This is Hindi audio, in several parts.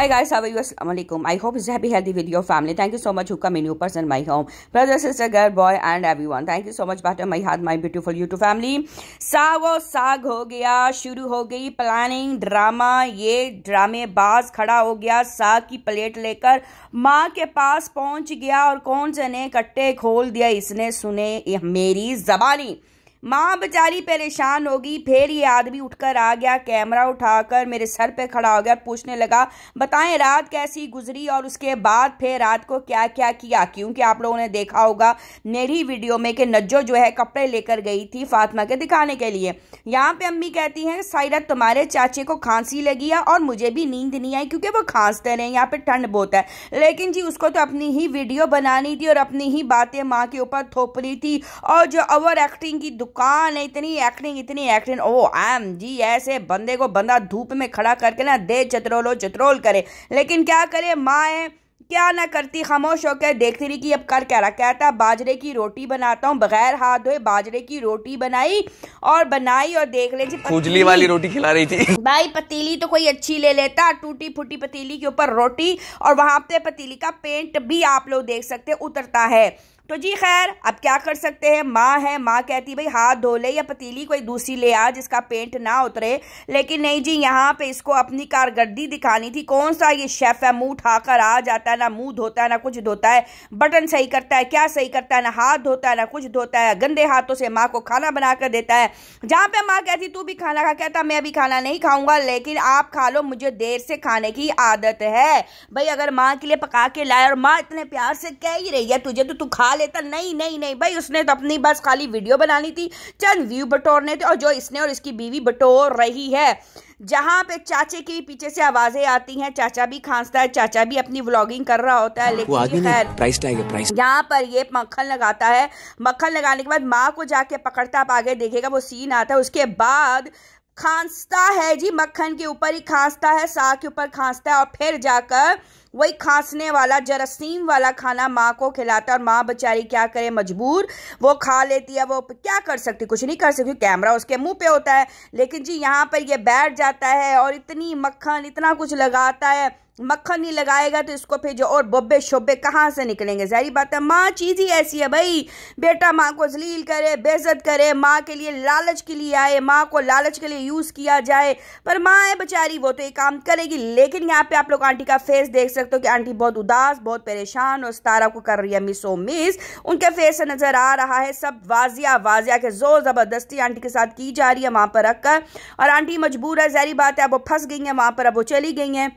Hi guys, how are you? Assalamualaikum. I hope it's a happy, healthy with your family. Thank you so much, Hookah, my new person, my home, brother, sister, girl, boy, and everyone. Thank you so much, Butter, my heart, my beautiful YouTube family. साग और साग हो गया शुरू हो गई प्लानिंग ड्रामा ये ड्रामेबाज खड़ा हो गया साग की प्लेट लेकर माँ के पास पहुंच गया और कौन से ने कट्टे खोल दिया इसने सुने मेरी जबानी माँ बेचारी परेशान होगी फिर ये आदमी उठकर आ गया कैमरा उठाकर मेरे सर पे खड़ा हो गया पूछने लगा बताएं रात कैसी गुजरी और उसके बाद फिर रात को क्या क्या किया क्योंकि आप लोगों ने देखा होगा मेरी वीडियो में कि नज्जो जो है कपड़े लेकर गई थी फातिमा के दिखाने के लिए यहाँ पे अम्मी कहती हैं सायरत तुम्हारे चाचे को खांसी लगी है और मुझे भी नींद नहीं आई क्योंकि वो खांसते रहे यहाँ पे ठंड बहुत है लेकिन जी उसको तो अपनी ही वीडियो बनानी थी और अपनी ही बातें माँ के ऊपर थोपनी थी और जो ओवर एक्टिंग की दुकान है इतनी एक्टिंग इतनी एक्टिंग ओ एम जी ऐसे बंदे को बंदा धूप में खड़ा करके ना दे चतरोलो चतरोल करे लेकिन क्या करे माए क्या ना करती खामोश होकर देखती रही कि अब कर क्या रहा कहता बाजरे की रोटी बनाता हूँ बगैर हाथ धोए बाजरे की रोटी बनाई और बनाई और देख ले जी खुजली वाली रोटी खिला रही थी भाई पतीली तो कोई अच्छी ले लेता टूटी फूटी पतीली के ऊपर रोटी और वहां पे पतीली का पेंट भी आप लोग देख सकते उतरता है तो जी खैर अब क्या कर सकते हैं माँ है माँ कहती भाई हाथ धो ले या पतीली कोई दूसरी ले आ जिसका पेंट ना उतरे लेकिन नहीं जी यहाँ पे इसको अपनी कारगर्दी दिखानी थी कौन सा ये शेफ है मुंह उठाकर आ जाता है ना मुंह धोता है ना कुछ धोता है बटन सही करता है क्या सही करता है ना हाथ धोता है ना कुछ धोता है गंदे हाथों से माँ को खाना बनाकर देता है जहाँ पे माँ कहती तू भी खाना खा कहता मैं अभी खाना नहीं खाऊंगा लेकिन आप खा लो मुझे देर से खाने की आदत है भाई अगर माँ के लिए पका के लाए और माँ इतने प्यार से कह ही रही है तुझे तो तू खा लेता नहीं नहीं नहीं भाई उसने तो अपनी बस खाली वीडियो बनानी थी चंद व्यू बटोरने थे और जो इसने और इसकी बीवी बटोर रही है जहाँ पे चाचे की पीछे से आवाजें आती हैं चाचा भी खांसता है चाचा भी अपनी व्लॉगिंग कर रहा होता है लेकिन खैर प्राइस प्राइस यहाँ पर ये मक्खन लगाता है मक्खन लगाने के बाद माँ को जाके पकड़ता आप आगे देखेगा वो सीन आता है उसके बाद खांसता है जी मक्खन के ऊपर ही खांसता है साग के ऊपर खांसता है और फिर जाकर वही खांसने वाला जरासीम वाला खाना माँ को खिलाता और माँ बेचारी क्या करे मजबूर वो खा लेती है वो क्या कर सकती कुछ नहीं कर सकती कैमरा उसके मुंह पे होता है लेकिन जी यहाँ पर ये बैठ जाता है और इतनी मक्खन इतना कुछ लगाता है मक्खन नहीं लगाएगा तो इसको फिर जो और बब्बे शोबे कहाँ से निकलेंगे जहरी बात है माँ चीज़ ही ऐसी है भाई बेटा माँ को जलील करे बेजत करे माँ के लिए लालच के लिए आए माँ को लालच के लिए यूज़ किया जाए पर माँ है बेचारी वो तो ये काम करेगी लेकिन यहाँ पे आप लोग आंटी का फेस देख सकते सकते हो कि आंटी बहुत उदास बहुत परेशान और सतारा को कर रही है मिस ओ मिस उनके फेस से नजर आ रहा है सब वाजिया वाजिया के जोर जबरदस्ती आंटी के साथ की जा रही है वहां पर रखकर और आंटी मजबूर है जहरी बात है अब वो फंस गई है वहां पर अब वो चली गई हैं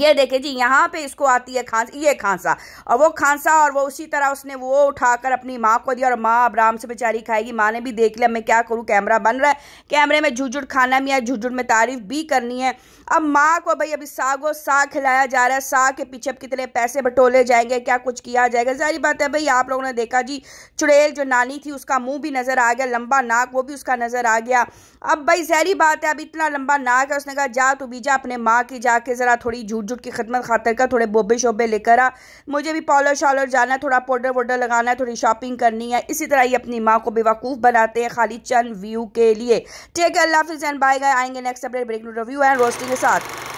ये देखे जी यहाँ पे इसको आती है खांस ये खांसा और वो खांसा और वो उसी तरह उसने वो उठाकर अपनी माँ को दिया और माँ आराम से बेचारी खाएगी माँ ने भी देख लिया मैं क्या करूँ कैमरा बन रहा है कैमरे में झुझुड़ खाना भी है झुझुड़ में तारीफ भी करनी है अब माँ को भाई अभी सागो साग खिलाया जा रहा है साग के पीछे अब कितने पैसे बटोले जाएंगे क्या कुछ किया जाएगा सारी बात है भाई आप लोगों ने देखा जी चुड़ैल जो नानी थी उसका मुंह भी नज़र आ गया लंबा नाक वो भी उसका नज़र आ गया अब भाई जहरी बात है अब इतना लंबा नाक है उसने कहा जा तो बीजा अपने माँ की जाके ज़रा थोड़ी झूठ जुट जूट की खदमत खातर का थोड़े बोबे शोबे लेकर आ मुझे भी पॉलर शॉलर जाना है थोड़ा पाउडर वाउडर लगाना है थोड़ी शॉपिंग करनी है इसी तरह ही अपनी माँ को बेवकूफ़ बनाते हैं खाली चंद व्यू के लिए ठीक है अल्लाह हाफिज़ बाय गए आएंगे next update break review and roasting के साथ